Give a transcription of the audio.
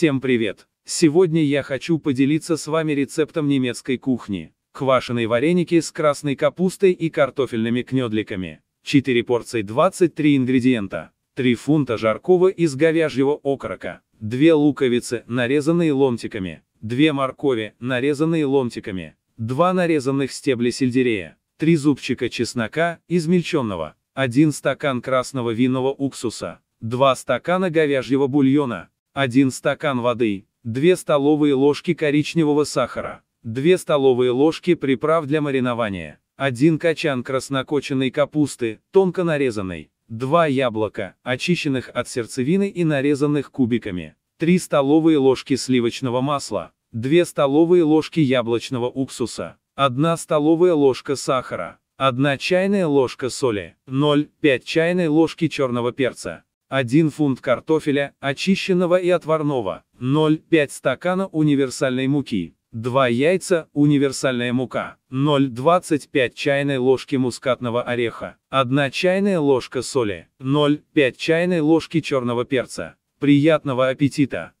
Всем привет! Сегодня я хочу поделиться с вами рецептом немецкой кухни. Квашеные вареники с красной капустой и картофельными кнедликами. 4 порции 23 ингредиента. 3 фунта жаркого из говяжьего окорока. 2 луковицы, нарезанные ломтиками. 2 моркови, нарезанные ломтиками. 2 нарезанных стебля сельдерея. 3 зубчика чеснока, измельченного. 1 стакан красного винного уксуса. 2 стакана говяжьего бульона. 1 стакан воды, 2 столовые ложки коричневого сахара, 2 столовые ложки приправ для маринования, 1 качан краснокочанной капусты, тонко нарезанной, 2 яблока, очищенных от сердцевины и нарезанных кубиками, 3 столовые ложки сливочного масла, 2 столовые ложки яблочного уксуса, 1 столовая ложка сахара, 1 чайная ложка соли, 0,5 чайной ложки черного перца, 1 фунт картофеля, очищенного и отварного, 0,5 стакана универсальной муки, 2 яйца, универсальная мука, 0,25 чайной ложки мускатного ореха, 1 чайная ложка соли, 0,5 чайной ложки черного перца. Приятного аппетита!